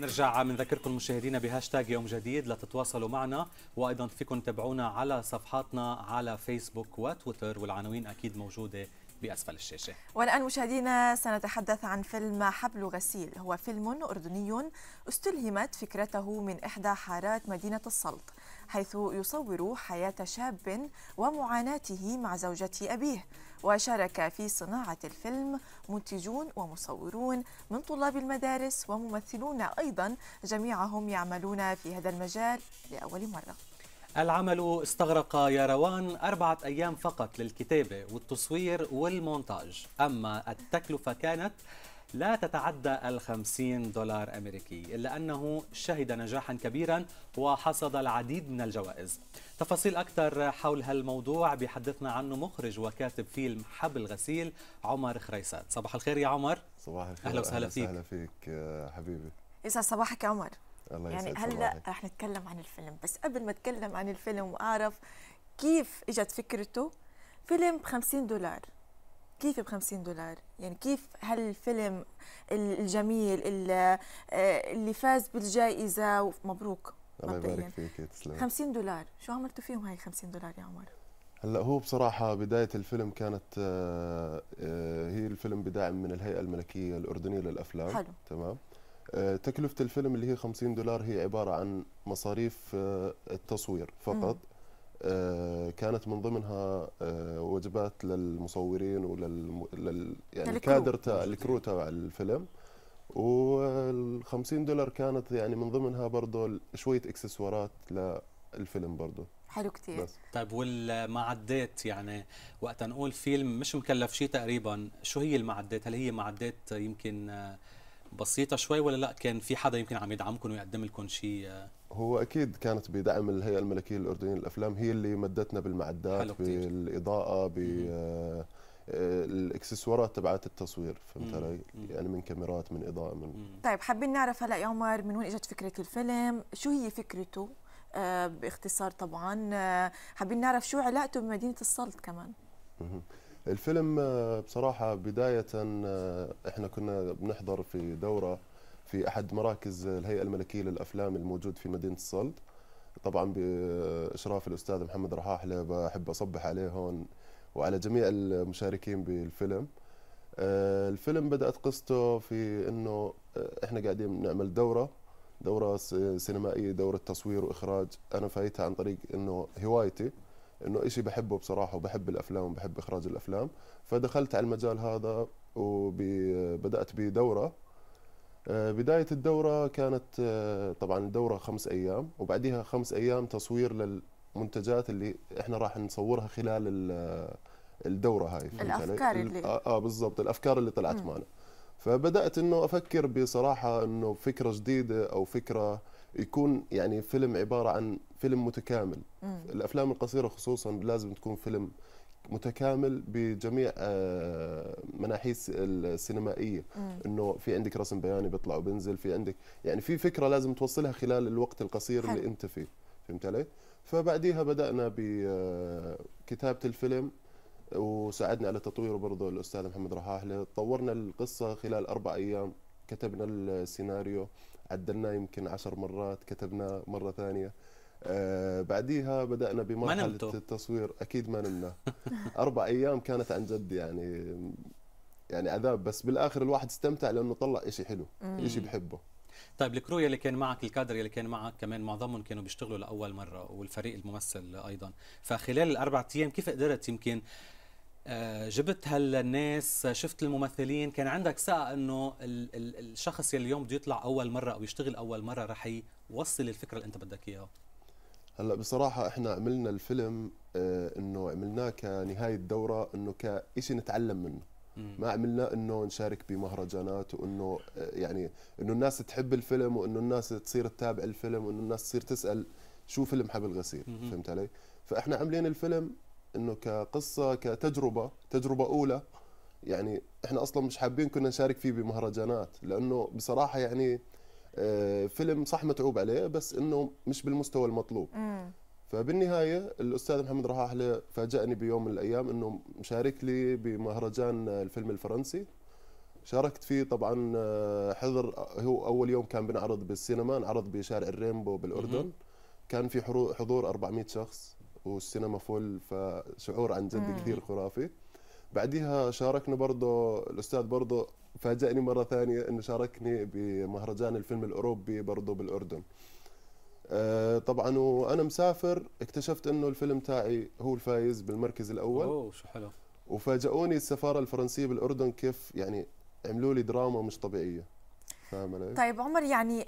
نرجع بنذكركم مشاهدينا بهاشتاج يوم جديد لتتواصلوا معنا وايضا فيكم تتابعونا على صفحاتنا على فيسبوك وتويتر والعناوين اكيد موجوده بأسفل الشاشة والآن مشاهدينا سنتحدث عن فيلم حبل غسيل هو فيلم أردني استلهمت فكرته من إحدى حارات مدينة السلط حيث يصور حياة شاب ومعاناته مع زوجة أبيه وشارك في صناعة الفيلم منتجون ومصورون من طلاب المدارس وممثلون أيضا جميعهم يعملون في هذا المجال لأول مرة العمل استغرق يا روان أربعة أيام فقط للكتابة والتصوير والمونتاج أما التكلفة كانت لا تتعدى الخمسين دولار أمريكي إلا أنه شهد نجاحا كبيرا وحصد العديد من الجوائز تفاصيل أكثر حول هالموضوع بيحدثنا عنه مخرج وكاتب فيلم حبل غسيل عمر خريسات صباح الخير يا عمر صباح الخير أهلا وسهلا فيك أهلا فيك آه، حبيبي يسعد صباحك يا عمر الله يعني هلا رح نتكلم عن الفيلم بس قبل ما اتكلم عن الفيلم واعرف كيف اجت فكرته فيلم ب 50 دولار كيف ب 50 دولار يعني كيف هالفيلم الجميل آه، اللي فاز بالجائزه مبروك الله يبارك فيك تسلم 50 دولار شو عملتوا فيهم هاي 50 دولار يا عمر هلا هو بصراحه بدايه الفيلم كانت آه، آه، هي الفيلم بدعم من الهيئه الملكيه الاردنيه للافلام حلو. تمام آه، تكلفة الفيلم اللي هي 50 دولار هي عبارة عن مصاريف آه، التصوير فقط آه، كانت من ضمنها وجبات للمصورين ولل يعني الكادر تاع الكرو تاع الفيلم وال 50 دولار كانت يعني من ضمنها برضه شويه اكسسوارات للفيلم برضه حلو كثير طيب والمعدات يعني وقت نقول فيلم مش مكلف شيء تقريبا شو هي المعدات هل هي معدات يمكن بسيطه شوي ولا لا كان في حدا يمكن عم يدعمكم ويقدم لكم شيء هو اكيد كانت بدعم الهيئه الملكيه الاردنيه للافلام هي اللي مدتنا بالمعدات بالاضاءه ب آه، الاكسسوارات تبعت التصوير فهمت علي؟ يعني من كاميرات من اضاءه من طيب حابين نعرف هلا يا عمر من وين اجت فكره الفيلم؟ شو هي فكرته؟ آه باختصار طبعا آه، حابين نعرف شو علاقته بمدينه السلط كمان مم. الفيلم آه، بصراحه بدايه آه، احنا كنا بنحضر في دوره في احد مراكز الهيئه الملكيه للافلام الموجود في مدينه السلط طبعا باشراف آه، الاستاذ محمد اللي بحب اصبح عليه هون وعلى جميع المشاركين بالفيلم الفيلم بدات قصته في انه احنا قاعدين نعمل دوره دوره سينمائيه دوره تصوير واخراج انا فايتها عن طريق انه هوايتي انه إشي بحبه بصراحه وبحب الافلام وبحب اخراج الافلام فدخلت على المجال هذا وبدات بدوره آه، بداية الدورة كانت آه، طبعا الدورة خمس أيام وبعدها خمس أيام تصوير للمنتجات اللي إحنا راح نصورها خلال الدورة هاي الأفكار اللي آه،, آه بالضبط الأفكار اللي طلعت معنا فبدأت إنه أفكر بصراحة إنه فكرة جديدة أو فكرة يكون يعني فيلم عباره عن فيلم متكامل مم. الافلام القصيره خصوصا لازم تكون فيلم متكامل بجميع آه، مناحيس السينمائيه مم. انه في عندك رسم بياني بيطلع وبينزل في عندك يعني في فكره لازم توصلها خلال الوقت القصير حل. اللي انت فيه فهمت علي فبعديها بدانا بكتابه آه، الفيلم وساعدنا على تطويره برضه الاستاذ محمد رحاحله طورنا القصه خلال اربع ايام كتبنا السيناريو عدلناه يمكن عشر مرات كتبناه مره ثانيه آه بعديها بدانا بمرحله التصوير اكيد ما نمنا اربع ايام كانت عن جد يعني يعني عذاب بس بالاخر الواحد استمتع لانه طلع إشي حلو إشي بحبه طيب الكرو اللي كان معك الكادر اللي كان معك كمان معظمهم كانوا بيشتغلوا لاول مره والفريق الممثل ايضا فخلال الاربع ايام كيف قدرت يمكن آه، جبت هالناس شفت الممثلين كان عندك ساعة انه الشخص يلي اليوم بده يطلع اول مرة او يشتغل اول مرة رح يوصل الفكرة اللي انت بدك اياها هلا بصراحة احنا عملنا الفيلم آه، انه عملناه كنهاية دورة انه كشيء نتعلم منه ما عملنا انه نشارك بمهرجانات وانه آه، يعني انه الناس تحب الفيلم وانه الناس تصير تتابع الفيلم وانه الناس تصير تسال شو فيلم حبل غسيل فهمت علي؟ فاحنا عاملين الفيلم انه كقصه كتجربه تجربه اولى يعني احنا اصلا مش حابين كنا نشارك فيه بمهرجانات لانه بصراحه يعني آه، فيلم صح متعوب عليه بس انه مش بالمستوى المطلوب فبالنهايه الاستاذ محمد رحاحله فاجأني بيوم من الايام انه مشارك لي بمهرجان الفيلم الفرنسي شاركت فيه طبعا آه، حضر هو اول يوم كان بنعرض بالسينما انعرض بشارع الريمبو بالاردن كان في حضور 400 شخص والسينما فول فشعور عن جد كثير خرافي بعديها شاركنا برضه الاستاذ برضه فاجأني مره ثانيه انه شاركني بمهرجان الفيلم الاوروبي برضه بالاردن آه، طبعا وانا مسافر اكتشفت انه الفيلم تاعي هو الفايز بالمركز الاول اوه شو حلو وفاجئوني السفاره الفرنسيه بالاردن كيف يعني عملوا لي دراما مش طبيعيه فاهم علي؟ طيب عمر يعني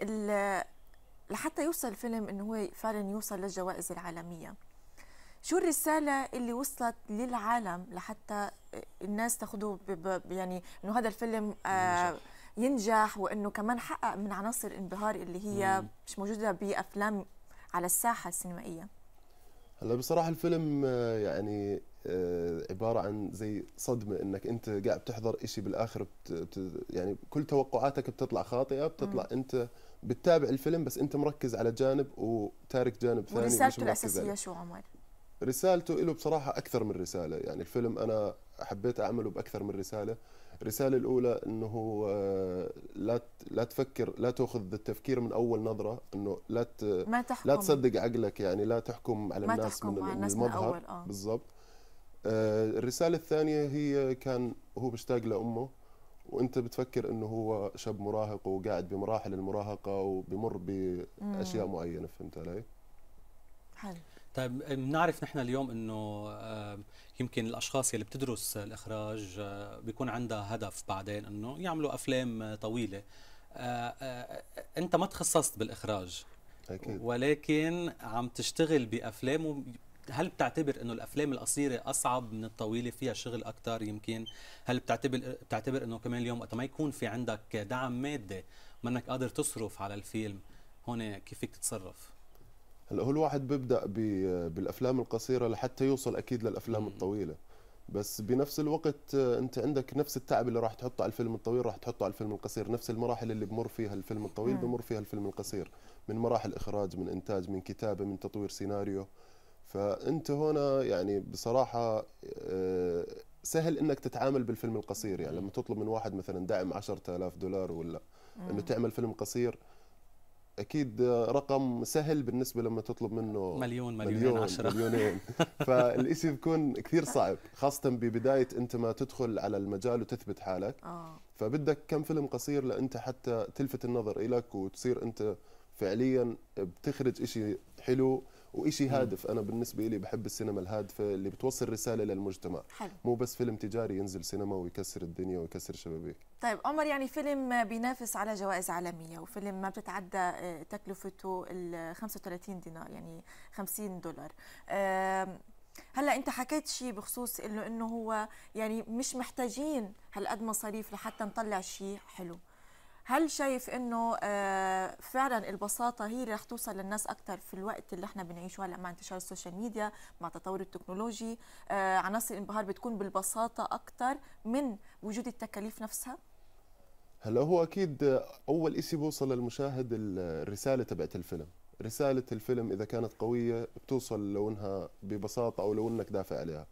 لحتى يوصل الفيلم انه هو فعلا يوصل للجوائز العالميه شو الرسالة اللي وصلت للعالم لحتى الناس تاخده يعني انه هذا الفيلم آه ينجح وانه كمان حقق من عناصر الانبهار اللي هي مم. مش موجودة بافلام على الساحة السينمائية هلا بصراحة الفيلم آه، يعني آه، عبارة عن زي صدمة انك انت قاعد بتحضر اشي بالاخر بت بت يعني كل توقعاتك بتطلع خاطئة بتطلع مم. انت بتتابع الفيلم بس انت مركز على جانب وتارك جانب ثاني ورسالته الاساسية شو عمر؟ رسالته له بصراحة أكثر من رسالة يعني الفيلم أنا حبيت أعمله بأكثر من رسالة الرسالة الأولى أنه آه، لا لا تفكر لا تأخذ التفكير من أول نظرة أنه لا ما تحكم لا تصدق عقلك يعني لا تحكم على ما الناس تحكم من, على الناس المظهر آه. بالضبط آه، الرسالة الثانية هي كان هو بيشتاق لأمه وانت بتفكر انه هو شاب مراهق وقاعد بمراحل المراهقه وبمر باشياء معينه فهمت علي؟ حلو طيب بنعرف نحن اليوم انه يمكن الاشخاص يلي بتدرس الاخراج بيكون عندها هدف بعدين انه يعملوا افلام طويله انت ما تخصصت بالاخراج أكيد. ولكن عم تشتغل بافلام هل بتعتبر انه الافلام القصيره اصعب من الطويله فيها شغل اكثر يمكن هل بتعتبر بتعتبر انه كمان اليوم وقت ما يكون في عندك دعم مادي منك قادر تصرف على الفيلم هون كيف فيك تتصرف هلا هو الواحد بيبدا بالافلام القصيره لحتى يوصل اكيد للافلام الطويله بس بنفس الوقت آه، انت عندك نفس التعب اللي راح تحطه على الفيلم الطويل راح تحطه على الفيلم القصير نفس المراحل اللي بمر فيها الفيلم الطويل بمر فيها الفيلم القصير من مراحل اخراج من انتاج من كتابه من تطوير سيناريو فانت هنا يعني بصراحه آه، سهل انك تتعامل بالفيلم القصير يعني لما تطلب من واحد مثلا دعم 10000 دولار ولا انه تعمل فيلم قصير اكيد رقم سهل بالنسبه لما تطلب منه مليون مليونين مليون عشرة مليونين فالشيء بيكون كثير صعب خاصه ببدايه انت ما تدخل على المجال وتثبت حالك آه. فبدك كم فيلم قصير لانت حتى تلفت النظر إلك وتصير انت فعليا بتخرج شيء حلو وإشي هادف أنا بالنسبة لي بحب السينما الهادفة اللي بتوصل رسالة للمجتمع حلو. مو بس فيلم تجاري ينزل سينما ويكسر الدنيا ويكسر شبابيك طيب عمر يعني فيلم بينافس على جوائز عالمية وفيلم ما بتتعدى آه، تكلفته ال 35 دينار يعني 50 دولار هلا انت حكيت شيء بخصوص انه انه هو يعني مش محتاجين هالقد مصاريف لحتى نطلع شيء حلو هل شايف انه آه، فعلا البساطه هي اللي رح توصل للناس اكثر في الوقت اللي احنا بنعيشه هلا مع انتشار السوشيال ميديا مع تطور التكنولوجي آه، عناصر الانبهار بتكون بالبساطه اكثر من وجود التكاليف نفسها هلا هو اكيد آه، اول إشي بوصل للمشاهد الرساله تبعت الفيلم رساله الفيلم اذا كانت قويه بتوصل لو انها ببساطه او لو انك دافع عليها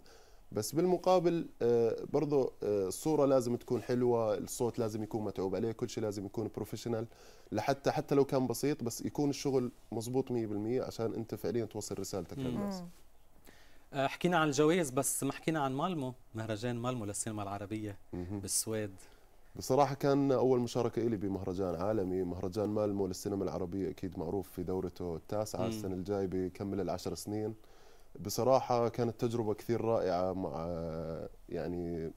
بس بالمقابل آه، برضه آه، الصوره لازم تكون حلوه الصوت لازم يكون متعوب عليه كل شيء لازم يكون بروفيشنال لحتى حتى لو كان بسيط بس يكون الشغل مزبوط 100% عشان انت فعليا توصل رسالتك للناس آه، حكينا عن الجوائز بس ما حكينا عن مالمو مهرجان مالمو للسينما العربيه بالسويد بصراحة كان أول مشاركة إلي بمهرجان عالمي مهرجان مالمو للسينما العربية أكيد معروف في دورته التاسعة السنة الجايه بيكمل العشر سنين بصراحه كانت تجربه كثير رائعه مع يعني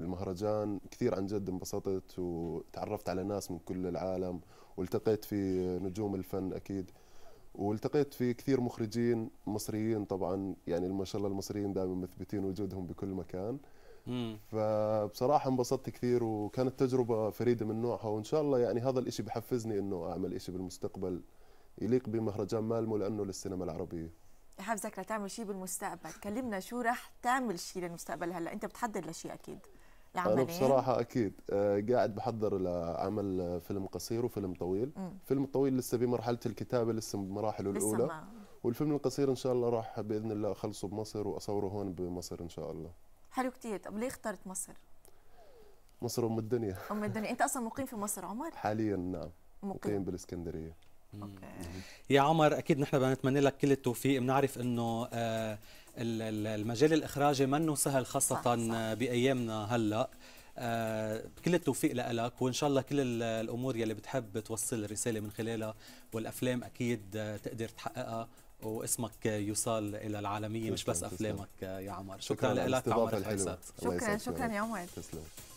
المهرجان كثير عن جد انبسطت وتعرفت على ناس من كل العالم والتقيت في نجوم الفن اكيد والتقيت في كثير مخرجين مصريين طبعا يعني ما شاء الله المصريين دائما مثبتين وجودهم بكل مكان مم. فبصراحه انبسطت كثير وكانت تجربه فريده من نوعها وان شاء الله يعني هذا الاشي بحفزني انه اعمل اشي بالمستقبل يليق بمهرجان مالمو لانه للسينما العربيه حافزك لتعمل شيء بالمستقبل كلمنا شو رح تعمل شيء للمستقبل هلا انت بتحضر لشيء اكيد انا بصراحه اكيد آه، قاعد بحضر لعمل فيلم قصير وفيلم طويل الفيلم الطويل لسه بمرحله الكتابه لسه بمراحله الاولى ما. والفيلم القصير ان شاء الله راح باذن الله اخلصه بمصر واصوره هون بمصر ان شاء الله حلو كثير طب ليه اخترت مصر مصر ام الدنيا ام الدنيا انت اصلا مقيم في مصر عمر حاليا نعم مقيم, مقيم بالاسكندريه يا عمر اكيد نحن بنتمنى لك كل التوفيق بنعرف انه آه، المجال الاخراجي منه سهل خاصه صح صح. بايامنا هلا آه، كل التوفيق لك وان شاء الله كل الامور يلي بتحب توصل الرساله من خلالها والافلام اكيد تقدر تحققها واسمك يوصل الى العالميه مش بس افلامك يا عمر شكرا, شكرا لك عمر الحسات شكرا شكرا يا عمر